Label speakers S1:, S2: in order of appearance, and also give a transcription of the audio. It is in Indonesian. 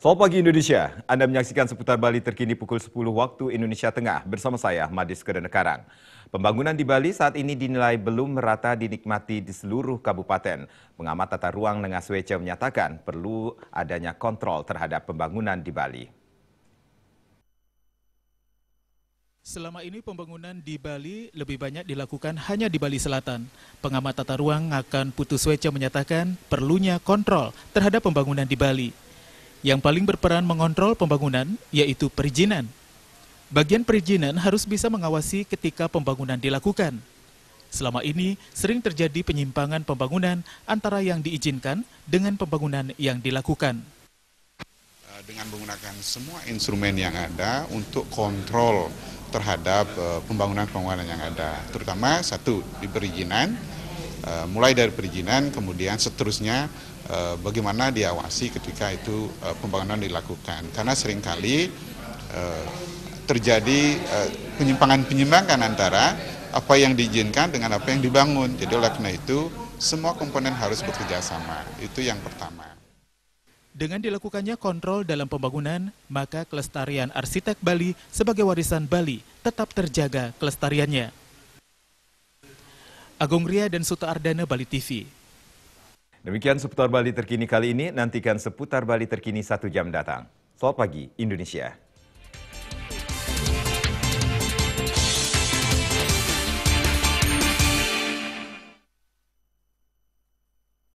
S1: Selamat pagi Indonesia. Anda menyaksikan seputar Bali terkini pukul 10 waktu Indonesia Tengah bersama saya Madis Kedenekarang. Pembangunan di Bali saat ini dinilai belum merata dinikmati di seluruh kabupaten. Pengamat tata ruang Nengah Swece menyatakan perlu adanya kontrol terhadap pembangunan di Bali.
S2: Selama ini pembangunan di Bali lebih banyak dilakukan hanya di Bali Selatan. Pengamat tata ruang akan Putu Swece menyatakan perlunya kontrol terhadap pembangunan di Bali yang paling berperan mengontrol pembangunan, yaitu perizinan. Bagian perizinan harus bisa mengawasi ketika pembangunan dilakukan. Selama ini sering terjadi penyimpangan pembangunan antara yang diizinkan dengan pembangunan yang dilakukan.
S3: Eh, dengan menggunakan semua instrumen yang ada untuk kontrol terhadap pembangunan-pembangunan eh, yang ada, terutama satu di perizinan, eh, mulai dari perizinan kemudian seterusnya Eh, bagaimana diawasi ketika itu eh, pembangunan dilakukan. Karena seringkali eh, terjadi penyimpangan-penyimpangan antara apa yang diizinkan dengan apa yang dibangun. Jadi oleh karena itu semua komponen harus bekerja sama. Itu yang pertama.
S2: Dengan dilakukannya kontrol dalam pembangunan, maka kelestarian arsitek Bali sebagai warisan Bali tetap terjaga kelestariannya. Agung Ria dan Suta Ardana Bali TV.
S1: Demikian seputar Bali terkini kali ini, nantikan seputar Bali terkini satu jam datang. Selamat pagi, Indonesia.